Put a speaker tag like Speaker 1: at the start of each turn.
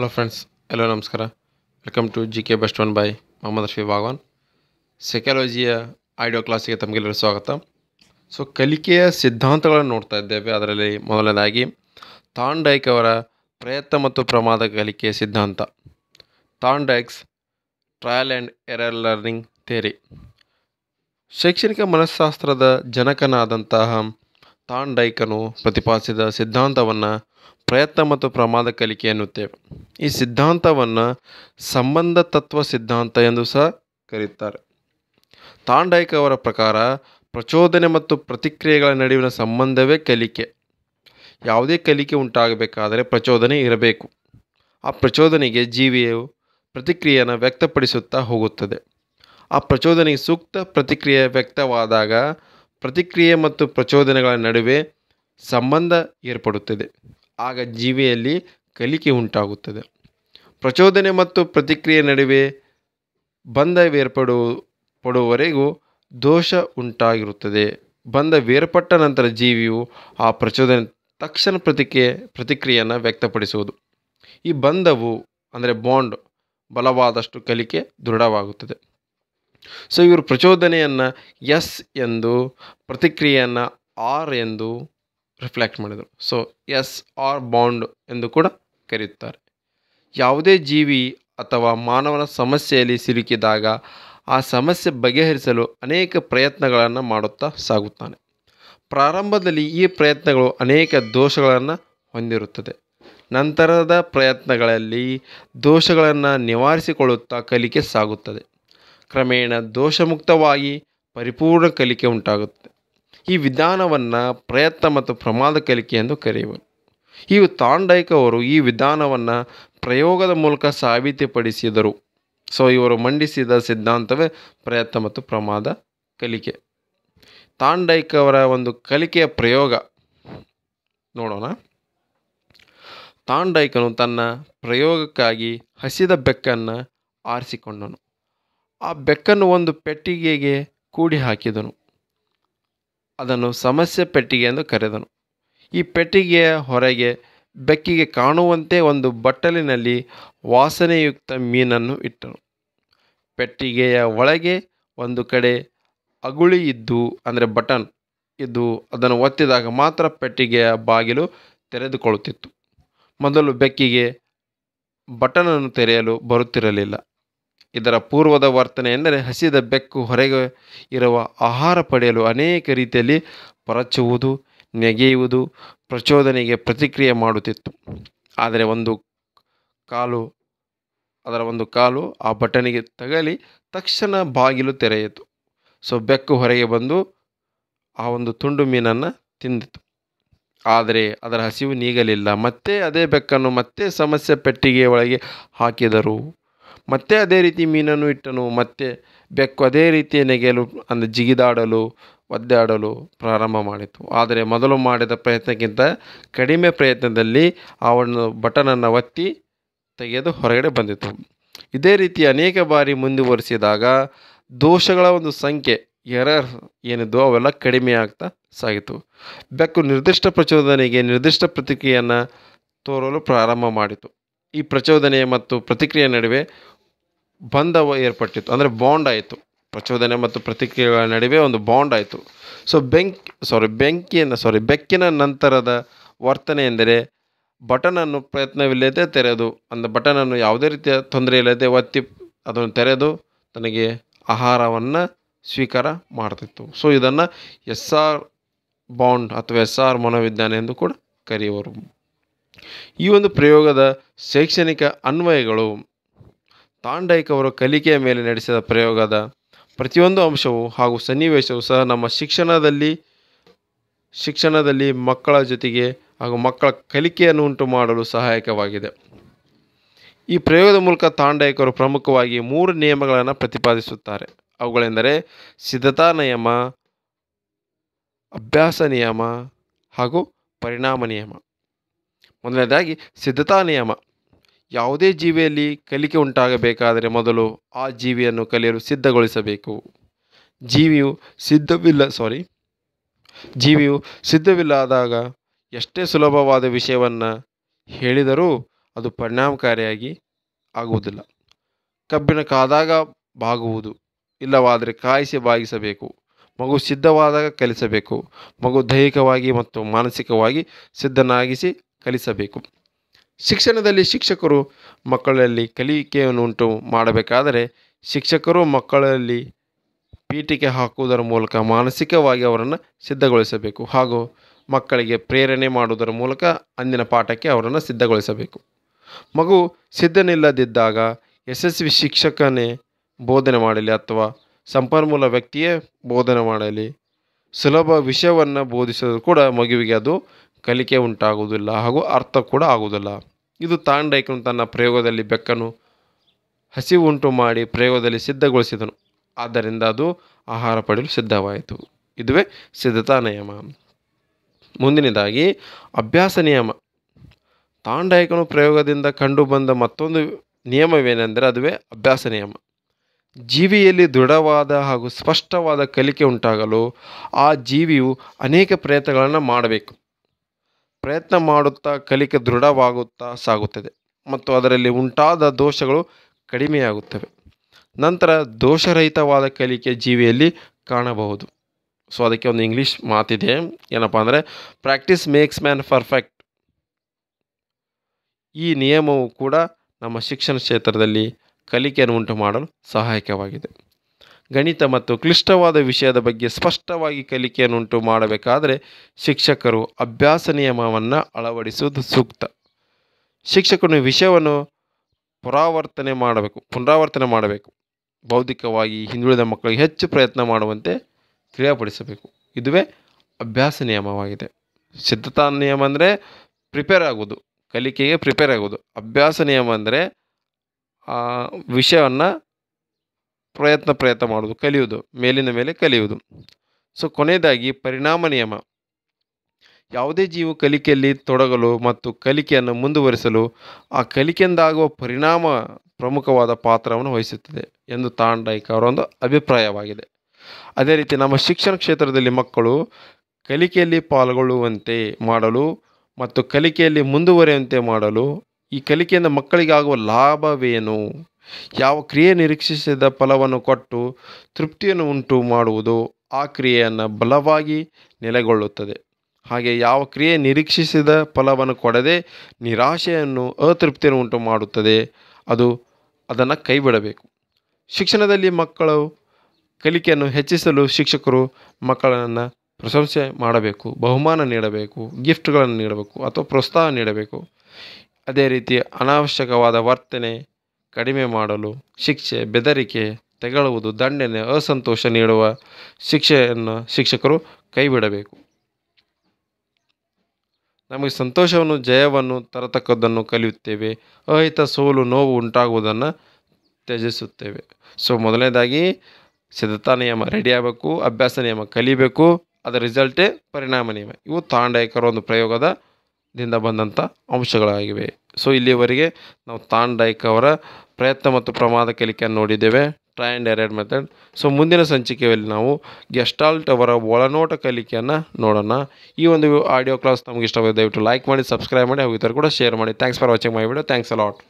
Speaker 1: hello friends ಎಲ್ಲೋ ನಮಸ್ಕಾರ welcome to G K best one by Mohammed Rafi Bhagwan ಸೈಕಾಲಜಿಯ ಆಡಿಯೋ ಕ್ಲಾಸಿಗೆ ತಮಗೆಲ್ಲರೂ ಸ್ವಾಗತ ಸೊ ಕಲಿಕೆಯ ಸಿದ್ಧಾಂತಗಳನ್ನು ನೋಡ್ತಾ ಇದ್ದೇವೆ ಅದರಲ್ಲಿ ಮೊದಲನೇದಾಗಿ ತಾಂಡೈಕ್ ಅವರ ಪ್ರಯತ್ನ ಮತ್ತು ಪ್ರಮಾದ ಕಲಿಕೆಯ ಸಿದ್ಧಾಂತ ಥಾನ್ trial and error learning theory ಶೈಕ್ಷಣಿಕ ಮನಃಶಾಸ್ತ್ರದ ಜನಕನಾದಂತಹ ಥಾನ್ ಪ್ರತಿಪಾದಿಸಿದ ಸಿದ್ಧಾಂತವನ್ನು ಪ್ರಯತ್ನ ಮತ್ತು ಪ್ರಮಾದ ಕಲಿಕೆ ಎನ್ನುತ್ತೇವೆ ಈ ಸಿದ್ಧಾಂತವನ್ನು ಸಂಬಂಧ ತತ್ವ ಸಿದ್ಧಾಂತ ಎಂದು ಸಹ ಕರೆಯುತ್ತಾರೆ ಥಾನ್ ಅವರ ಪ್ರಕಾರ ಪ್ರಚೋದನೆ ಮತ್ತು ಪ್ರತಿಕ್ರಿಯೆಗಳ ನಡುವಿನ ಸಂಬಂಧವೇ ಕಲಿಕೆ ಯಾವುದೇ ಕಲಿಕೆ ಉಂಟಾಗಬೇಕಾದರೆ ಪ್ರಚೋದನೆ ಇರಬೇಕು ಆ ಪ್ರಚೋದನೆಗೆ ಜೀವಿಯು ಪ್ರತಿಕ್ರಿಯೆಯನ್ನು ವ್ಯಕ್ತಪಡಿಸುತ್ತಾ ಹೋಗುತ್ತದೆ ಆ ಪ್ರಚೋದನೆಗೆ ಸೂಕ್ತ ಪ್ರತಿಕ್ರಿಯೆ ವ್ಯಕ್ತವಾದಾಗ ಪ್ರತಿಕ್ರಿಯೆ ಮತ್ತು ಪ್ರಚೋದನೆಗಳ ನಡುವೆ ಸಂಬಂಧ ಏರ್ಪಡುತ್ತದೆ ಆಗ ಜೀವಿಯಲ್ಲಿ ಕಲಿಕೆ ಉಂಟಾಗುತ್ತದೆ ಪ್ರಚೋದನೆ ಮತ್ತು ಪ್ರತಿಕ್ರಿಯೆ ನಡುವೆ ಬಂಧವೇರ್ಪಡು ಪಡುವವರೆಗೂ ದೋಷ ಉಂಟಾಗಿರುತ್ತದೆ ಬಂಧ ಬೇರ್ಪಟ್ಟ ನಂತರ ಜೀವಿಯು ಆ ಪ್ರಚೋದನೆ ತಕ್ಷಣ ಪ್ರತಿಕ್ರಿಯೆ ಪ್ರತಿಕ್ರಿಯೆಯನ್ನು ವ್ಯಕ್ತಪಡಿಸುವುದು ಈ ಬಂಧವು ಅಂದರೆ ಬಾಂಡ್ ಬಲವಾದಷ್ಟು ಕಲಿಕೆ ದೃಢವಾಗುತ್ತದೆ ಸೊ ಇವರು ಪ್ರಚೋದನೆಯನ್ನು ಎಸ್ ಎಂದು ಪ್ರತಿಕ್ರಿಯೆಯನ್ನು ಆರ್ ಎಂದು ರಿಫ್ಲೆಕ್ಟ್ ಮಾಡಿದರು ಸೊ ಎಸ್ ಆರ್ ಬಾಂಡ್ ಎಂದು ಕೂಡ ಕರೆಯುತ್ತಾರೆ ಯಾವುದೇ ಜೀವಿ ಅಥವಾ ಮಾನವನ ಸಮಸ್ಯೆಯಲ್ಲಿ ಸಿಲುಕಿದಾಗ ಆ ಸಮಸ್ಯೆ ಬಗೆಹರಿಸಲು ಅನೇಕ ಪ್ರಯತ್ನಗಳನ್ನು ಮಾಡುತ್ತಾ ಸಾಗುತ್ತಾನೆ ಪ್ರಾರಂಭದಲ್ಲಿ ಈ ಪ್ರಯತ್ನಗಳು ಅನೇಕ ದೋಷಗಳನ್ನು ಹೊಂದಿರುತ್ತದೆ ನಂತರದ ಪ್ರಯತ್ನಗಳಲ್ಲಿ ದೋಷಗಳನ್ನು ನಿವಾರಿಸಿಕೊಳ್ಳುತ್ತಾ ಕಲಿಕೆ ಸಾಗುತ್ತದೆ ಕ್ರಮೇಣ ದೋಷಮುಕ್ತವಾಗಿ ಪರಿಪೂರ್ಣ ಕಲಿಕೆ ಉಂಟಾಗುತ್ತೆ ಈ ವಿಧಾನವನ್ನು ಪ್ರಯತ್ನ ಮತ್ತು ಪ್ರಮಾದ ಕಲಿಕೆ ಎಂದು ಕರೆಯುವರು ಇವು ತಾಂಡೈಕ್ ಅವರು ಈ ವಿಧಾನವನ್ನು ಪ್ರಯೋಗದ ಮೂಲಕ ಸಾಬೀತುಪಡಿಸಿದರು ಸೊ ಇವರು ಮಂಡಿಸಿದ ಸಿದ್ಧಾಂತವೇ ಪ್ರಯತ್ನ ಮತ್ತು ಪ್ರಮಾದ ಕಲಿಕೆ ತಾಂಡೈಕ್ ಅವರ ಒಂದು ಕಲಿಕೆಯ ಪ್ರಯೋಗ ನೋಡೋಣ ತಾಂಡೈಕನು ತನ್ನ ಪ್ರಯೋಗಕ್ಕಾಗಿ ಹಸಿದ ಬೆಕ್ಕನ್ನು ಆರಿಸಿಕೊಂಡನು ಆ ಬೆಕ್ಕನ್ನು ಒಂದು ಪೆಟ್ಟಿಗೆಗೆ ಕೂಡಿ ಹಾಕಿದನು ಅದನ್ನು ಸಮಸ್ಯೆ ಪೆಟ್ಟಿಗೆ ಎಂದು ಕರೆದನು ಈ ಪೆಟ್ಟಿಗೆಯ ಹೊರಗೆ ಬೆಕ್ಕಿಗೆ ಕಾಣುವಂತೆ ಒಂದು ಬಟ್ಟಲಿನಲ್ಲಿ ವಾಸನೆಯುಕ್ತ ಮೀನನ್ನು ಇಟ್ಟನು ಪೆಟ್ಟಿಗೆಯ ಒಳಗೆ ಒಂದು ಕಡೆ ಅಗುಳಿ ಇದ್ದು ಅಂದರೆ ಬಟನ್ ಇದ್ದು ಅದನ್ನು ಒತ್ತಿದಾಗ ಮಾತ್ರ ಪೆಟ್ಟಿಗೆಯ ಬಾಗಿಲು ತೆರೆದುಕೊಳ್ಳುತ್ತಿತ್ತು ಮೊದಲು ಬೆಕ್ಕಿಗೆ ಬಟನನ್ನು ತೆರೆಯಲು ಬರುತ್ತಿರಲಿಲ್ಲ ಇದರ ಪೂರ್ವದ ವರ್ತನೆ ಎಂದರೆ ಹಸಿದ ಬೆಕ್ಕು ಹೊರಗೆ ಇರುವ ಆಹಾರ ಪಡೆಯಲು ಅನೇಕ ರೀತಿಯಲ್ಲಿ ಪರಚುವುದು ನೆಗೆಯುವುದು ಪ್ರಚೋದನೆಗೆ ಪ್ರತಿಕ್ರಿಯೆ ಮಾಡುತ್ತಿತ್ತು ಆದರೆ ಒಂದು ಕಾಲು ಅದರ ಒಂದು ಕಾಲು ಆ ಬಟನಿಗೆ ತಗಲಿ ತಕ್ಷಣ ಬಾಗಿಲು ತೆರೆಯಿತು ಸೊ ಬೆಕ್ಕು ಹೊರಗೆ ಬಂದು ಆ ಒಂದು ತುಂಡು ಮೀನನ್ನು ತಿಂದಿತು ಆದರೆ ಅದರ ಹಸಿವು ನೀಗಲಿಲ್ಲ ಮತ್ತೆ ಅದೇ ಬೆಕ್ಕನ್ನು ಮತ್ತೆ ಸಮಸ್ಯೆ ಪೆಟ್ಟಿಗೆಯ ಒಳಗೆ ಹಾಕಿದರು ಮತ್ತೆ ಅದೇ ರೀತಿ ಮೀನನ್ನು ಇಟ್ಟನು ಮತ್ತೆ ಬೆಕ್ಕು ಅದೇ ರೀತಿ ನೆಗೆಯಲು ಅಂದರೆ ಜಿಗಿದಾಡಲು ಒದ್ದಾಡಲು ಪ್ರಾರಂಭ ಮಾಡಿತು ಆದರೆ ಮೊದಲು ಮಾಡಿದ ಪ್ರಯತ್ನಕ್ಕಿಂತ ಕಡಿಮೆ ಪ್ರಯತ್ನದಲ್ಲಿ ಅವನು ಬಟನನ್ನು ಒತ್ತಿ ತೆಗೆದು ಹೊರಗಡೆ ಬಂದಿತು ಇದೇ ರೀತಿ ಅನೇಕ ಬಾರಿ ಮುಂದುವರಿಸಿದಾಗ ದೋಷಗಳ ಒಂದು ಸಂಖ್ಯೆ ಎರರ್ ಏನಿದ್ದು ಅವೆಲ್ಲ ಕಡಿಮೆ ಆಗ್ತಾ ಸಾಗಿತು ಬೆಕ್ಕು ನಿರ್ದಿಷ್ಟ ಪ್ರಚೋದನೆಗೆ ನಿರ್ದಿಷ್ಟ ಪ್ರತಿಕ್ರಿಯೆಯನ್ನು ತೋರಲು ಪ್ರಾರಂಭ ಮಾಡಿತು ಈ ಪ್ರಚೋದನೆ ಮತ್ತು ಪ್ರತಿಕ್ರಿಯೆ ನಡುವೆ ಬಂಧವ ಏರ್ಪಟ್ಟಿತ್ತು ಅಂದರೆ ಬಾಂಡ್ ಆಯಿತು ಪ್ರಚೋದನೆ ಮತ್ತು ಪ್ರತಿಕ್ರಿಯೆಗಳ ನಡುವೆ ಒಂದು ಬಾಂಡ್ ಆಯಿತು ಸೊ ಬೆಂಕ್ ಸಾರಿ ಬೆಂಕಿಯನ್ನು ಸಾರಿ ಬೆಕ್ಕಿನ ನಂತರದ ವರ್ತನೆ ಎಂದರೆ ಬಟನನ್ನು ಪ್ರಯತ್ನವಿಲ್ಲದೆ ತೆರೆದು ಅಂದರೆ ಬಟನನ್ನು ಯಾವುದೇ ರೀತಿಯ ತೊಂದರೆ ಇಲ್ಲದೆ ಒತ್ತಿ ಅದನ್ನು ತೆರೆದು ತನಗೆ ಆಹಾರವನ್ನು ಸ್ವೀಕಾರ ಮಾಡ್ತಿತ್ತು ಸೊ ಇದನ್ನು ಎಸ್ ಆರ್ ಬಾಂಡ್ ಅಥವಾ ಎಸ್ ಆರ್ ಮನೋವಿಜ್ಞಾನ ಎಂದು ಕೂಡ ಕರೆಯುವರು ಈ ಒಂದು ಪ್ರಯೋಗದ ಶೈಕ್ಷಣಿಕ ಅನ್ವಯಗಳು ತಾಂಡೈಕ್ ಕಲಿಕೆಯ ಮೇಲೆ ನಡೆಸಿದ ಪ್ರಯೋಗದ ಪ್ರತಿಯೊಂದು ಅಂಶವು ಹಾಗೂ ಸನ್ನಿವೇಶವು ಸಹ ನಮ್ಮ ಶಿಕ್ಷಣದಲ್ಲಿ ಶಿಕ್ಷಣದಲ್ಲಿ ಮಕ್ಕಳ ಜೊತೆಗೆ ಹಾಗೂ ಮಕ್ಕಳ ಕಲಿಕೆಯನ್ನು ಉಂಟು ಮಾಡಲು ಸಹಾಯಕವಾಗಿದೆ ಈ ಪ್ರಯೋಗದ ಮೂಲಕ ತಾಂಡಾಯಕರು ಪ್ರಮುಖವಾಗಿ ಮೂರು ನಿಯಮಗಳನ್ನು ಪ್ರತಿಪಾದಿಸುತ್ತಾರೆ ಅವುಗಳೆಂದರೆ ಸಿದ್ಧತಾ ನಿಯಮ ಅಭ್ಯಾಸ ನಿಯಮ ಹಾಗೂ ಪರಿಣಾಮ ನಿಯಮ ಮೊದಲನೇದಾಗಿ ಸಿದ್ಧತಾ ನಿಯಮ ಯಾವುದೇ ಜೀವಿಯಲ್ಲಿ ಕಲಿಕೆ ಉಂಟಾಗಬೇಕಾದರೆ ಮೊದಲು ಆ ಜೀವಿಯನ್ನು ಕಲಿಯಲು ಸಿದ್ಧಗೊಳಿಸಬೇಕು ಜೀವಿಯು ಸಿದ್ಧವಿಲ್ಲ ಸಾರಿ ಜೀವಿಯು ಸಿದ್ಧವಿಲ್ಲದಾಗ ಎಷ್ಟೇ ಸುಲಭವಾದ ವಿಷಯವನ್ನು ಹೇಳಿದರೂ ಅದು ಪರಿಣಾಮಕಾರಿಯಾಗಿ ಆಗುವುದಿಲ್ಲ ಕಬ್ಬಿನ ಕಾದಾಗ ಬಾಗುವುದು ಇಲ್ಲವಾದರೆ ಕಾಯಿಸಿ ಬಾಗಿಸಬೇಕು ಮಗು ಸಿದ್ಧವಾದಾಗ ಕಲಿಸಬೇಕು ಮಗು ದೈಹಿಕವಾಗಿ ಮತ್ತು ಮಾನಸಿಕವಾಗಿ ಸಿದ್ಧನಾಗಿಸಿ ಕಲಿಸಬೇಕು ಶಿಕ್ಷಣದಲ್ಲಿ ಶಿಕ್ಷಕರು ಮಕ್ಕಳಲ್ಲಿ ಉಂಟು ಮಾಡಬೇಕಾದರೆ ಶಿಕ್ಷಕರು ಮಕ್ಕಳಲ್ಲಿ ಪೀಠಿಕೆ ಹಾಕುವುದರ ಮೂಲಕ ಮಾನಸಿಕವಾಗಿ ಅವರನ್ನು ಸಿದ್ಧಗೊಳಿಸಬೇಕು ಹಾಗೂ ಮಕ್ಕಳಿಗೆ ಪ್ರೇರಣೆ ಮಾಡುವುದರ ಮೂಲಕ ಅಂದಿನ ಪಾಠಕ್ಕೆ ಅವರನ್ನು ಸಿದ್ಧಗೊಳಿಸಬೇಕು ಮಗು ಸಿದ್ಧನಿಲ್ಲದಿದ್ದಾಗ ಯಶಸ್ವಿ ಶಿಕ್ಷಕನೇ ಬೋಧನೆ ಮಾಡಲಿ ಅಥವಾ ಸಂಪನ್ಮೂಲ ವ್ಯಕ್ತಿಯೇ ಬೋಧನೆ ಮಾಡಲಿ ಸುಲಭ ವಿಷಯವನ್ನು ಬೋಧಿಸೋದು ಕೂಡ ಮಗುವಿಗೆ ಅದು ಕಲಿಕೆ ಉಂಟಾಗುವುದಿಲ್ಲ ಹಾಗೂ ಅರ್ಥ ಕೂಡ ಆಗುವುದಿಲ್ಲ ಇದು ತಾಂಡೈಕನು ತನ್ನ ಪ್ರಯೋಗದಲ್ಲಿ ಬೆಕ್ಕನ್ನು ಹಸಿವುಂಟು ಮಾಡಿ ಪ್ರಯೋಗದಲ್ಲಿ ಸಿದ್ಧಗೊಳಿಸಿದನು ಆದ್ದರಿಂದ ಅದು ಆಹಾರ ಪಡೆಯಲು ಸಿದ್ಧವಾಯಿತು ಇದುವೇ ಸಿದ್ಧತಾ ನಿಯಮ ಮುಂದಿನದಾಗಿ ಅಭ್ಯಾಸ ನಿಯಮ ತಾಂಡಾಯಕನು ಪ್ರಯೋಗದಿಂದ ಕಂಡುಬಂದ ಮತ್ತೊಂದು ನಿಯಮವೇನೆಂದರೆ ಅದುವೇ ಅಭ್ಯಾಸ ನಿಯಮ ಜೀವಿಯಲ್ಲಿ ದೃಢವಾದ ಹಾಗೂ ಸ್ಪಷ್ಟವಾದ ಕಲಿಕೆ ಉಂಟಾಗಲು ಆ ಜೀವಿಯು ಅನೇಕ ಪ್ರಯತ್ನಗಳನ್ನು ಮಾಡಬೇಕು ಪ್ರಯತ್ನ ಮಾಡುತ್ತಾ ಕಲಿಕೆ ದೃಢವಾಗುತ್ತಾ ಸಾಗುತ್ತದೆ ಮತ್ತು ಅದರಲ್ಲಿ ಉಂಟಾದ ದೋಷಗಳು ಕಡಿಮೆಯಾಗುತ್ತವೆ ನಂತರ ದೋಷರಹಿತವಾದ ಕಲಿಕೆ ಜೀವಿಯಲ್ಲಿ ಕಾಣಬಹುದು ಸೊ ಅದಕ್ಕೆ ಒಂದು ಇಂಗ್ಲೀಷ್ ಮಾತಿದೆ ಏನಪ್ಪ ಅಂದರೆ ಪ್ರಾಕ್ಟೀಸ್ ಮೇಕ್ಸ್ ಮ್ಯಾನ್ ಪರ್ಫೆಕ್ಟ್ ಈ ನಿಯಮವು ಕೂಡ ನಮ್ಮ ಶಿಕ್ಷಣ ಕ್ಷೇತ್ರದಲ್ಲಿ ಕಲಿಕೆಯನ್ನು ಉಂಟು ಮಾಡಲು ಸಹಾಯಕವಾಗಿದೆ ಗಣಿತ ಮತ್ತು ಕ್ಲಿಷ್ಟವಾದ ವಿಷಯದ ಬಗ್ಗೆ ಸ್ಪಷ್ಟವಾಗಿ ಕಲಿಕೆಯನ್ನುಂಟು ಮಾಡಬೇಕಾದರೆ ಶಿಕ್ಷಕರು ಅಭ್ಯಾಸ ನಿಯಮವನ್ನು ಅಳವಡಿಸುವುದು ಸೂಕ್ತ ಶಿಕ್ಷಕನು ವಿಷಯವನ್ನು ಪುರಾವರ್ತನೆ ಮಾಡಬೇಕು ಪುನರಾವರ್ತನೆ ಮಾಡಬೇಕು ಬೌದ್ಧಿಕವಾಗಿ ಹಿಂದುಳಿದ ಮಕ್ಕಳಿಗೆ ಹೆಚ್ಚು ಪ್ರಯತ್ನ ಮಾಡುವಂತೆ ಕ್ರಿಯಾಪಡಿಸಬೇಕು ಇದುವೇ ಅಭ್ಯಾಸ ನಿಯಮವಾಗಿದೆ ಸಿದ್ಧತಾ ನಿಯಮ ಅಂದರೆ ಪ್ರಿಪೇರ್ ಆಗುವುದು ಕಲಿಕೆಗೆ ಪ್ರಿಪೇರ್ ಆಗುವುದು ಅಭ್ಯಾಸ ನಿಯಮ ಅಂದರೆ ವಿಷಯವನ್ನು ಪ್ರಯತ್ನ ಪ್ರಯತ್ನ ಮಾಡುವುದು ಕಲಿಯುವುದು ಮೇಲಿನ ಮೇಲೆ ಕಲಿಯುವುದು ಸೊ ಕೊನೆಯದಾಗಿ ಪರಿಣಾಮ ನಿಯಮ ಯಾವುದೇ ಜೀವ ಕಲಿಕೆಯಲ್ಲಿ ತೊಡಗಲು ಮತ್ತು ಕಲಿಕೆಯನ್ನು ಮುಂದುವರಿಸಲು ಆ ಕಲಿಕೆಯಿಂದಾಗುವ ಪರಿಣಾಮ ಪ್ರಮುಖವಾದ ಪಾತ್ರವನ್ನು ವಹಿಸುತ್ತದೆ ಎಂದು ತಾಂಡೈಕ ಅವರೊಂದು ಅಭಿಪ್ರಾಯವಾಗಿದೆ ಅದೇ ರೀತಿ ನಮ್ಮ ಶಿಕ್ಷಣ ಕ್ಷೇತ್ರದಲ್ಲಿ ಮಕ್ಕಳು ಕಲಿಕೆಯಲ್ಲಿ ಪಾಲ್ಗೊಳ್ಳುವಂತೆ ಮಾಡಲು ಮತ್ತು ಕಲಿಕೆಯಲ್ಲಿ ಮುಂದುವರೆಯುವಂತೆ ಮಾಡಲು ಈ ಕಲಿಕೆಯಿಂದ ಮಕ್ಕಳಿಗಾಗುವ ಲಾಭವೇನು ಯಾವ ಕ್ರಿಯೆ ನಿರೀಕ್ಷಿಸಿದ ಫಲವನ್ನು ಕೊಟ್ಟು ತೃಪ್ತಿಯನ್ನು ಉಂಟು ಮಾಡುವುದು ಆ ಕ್ರಿಯೆಯನ್ನು ಬಲವಾಗಿ ನೆಲೆಗೊಳ್ಳುತ್ತದೆ ಹಾಗೆ ಯಾವ ಕ್ರಿಯೆ ನಿರೀಕ್ಷಿಸಿದ ಫಲವನ್ನು ಕೊಡದೆ ನಿರಾಶೆಯನ್ನು ಅತೃಪ್ತಿಯನ್ನು ಉಂಟು ಮಾಡುತ್ತದೆ ಅದು ಅದನ್ನು ಕೈಬಿಡಬೇಕು ಶಿಕ್ಷಣದಲ್ಲಿ ಮಕ್ಕಳು ಕಲಿಕೆಯನ್ನು ಹೆಚ್ಚಿಸಲು ಶಿಕ್ಷಕರು ಮಕ್ಕಳನ್ನು ಪ್ರಶಂಸೆ ಮಾಡಬೇಕು ಬಹುಮಾನ ನೀಡಬೇಕು ಗಿಫ್ಟ್ಗಳನ್ನು ನೀಡಬೇಕು ಅಥವಾ ಪ್ರೋತ್ಸಾಹ ನೀಡಬೇಕು ಅದೇ ರೀತಿ ಅನಾವಶ್ಯಕವಾದ ವರ್ತನೆ ಕಡಿಮೆ ಮಾಡಲು ಶಿಕ್ಷೆ ಬೆದರಿಕೆ ತೆಗಳುವುದು ದಂಡನೆ ಅಸಂತೋಷ ನೀಡುವ ಶಿಕ್ಷೆಯನ್ನು ಶಿಕ್ಷಕರು ಕೈಬಿಡಬೇಕು ನಮಗೆ ಸಂತೋಷವನ್ನು ಜಯವನ್ನು ತರತಕ್ಕದ್ದನ್ನು ಕಲಿಯುತ್ತೇವೆ ಅಹಿತ ಸೋಲು ನೋವು ಉಂಟಾಗುವುದನ್ನು ತ್ಯಜಿಸುತ್ತೇವೆ ಸೊ ಮೊದಲನೇದಾಗಿ ಸಿದ್ಧತಾ ನಿಯಮ ರೆಡಿ ಆಗಬೇಕು ಅಭ್ಯಾಸ ನಿಯಮ ಕಲಿಬೇಕು ಅದರ ರಿಸಲ್ಟೇ ಪರಿಣಾಮ ನಿಯಮ ಇವು ತಾಂಡಾಯಕರ ಒಂದು ಪ್ರಯೋಗದ ದಿಂದ ಬಂದಂಥ ಅಂಶಗಳಾಗಿವೆ ಸೊ ಇಲ್ಲಿಯವರೆಗೆ ನಾವು ತಾನ್ ಡೈಕ್ ಅವರ ಪ್ರಯತ್ನ ಮತ್ತು ಪ್ರಮಾದ ಕಲಿಕೆಯನ್ನು ನೋಡಿದ್ದೇವೆ try and error method so ಮುಂದಿನ ಸಂಚಿಕೆಯಲ್ಲಿ ನಾವು ಗೆಸ್ಟಾಲ್ಟ್ ಅವರ ಒಳನೋಟ ಕಲಿಕೆಯನ್ನು ನೋಡೋಣ ಈ ಒಂದು ಆಡಿಯೋ ಕ್ಲಾಸ್ ನಮಗೆ ಇಷ್ಟವಾಗಿದೆ ದಯವಿಟ್ಟು ಲೈಕ್ ಮಾಡಿ ಸಬ್ಸ್ಕ್ರೈಬ್ ಮಾಡಿ ಹಾಗೂ ಇತರ ಕೂಡ ಶೇರ್ ಮಾಡಿ thanks for watching my video thanks allot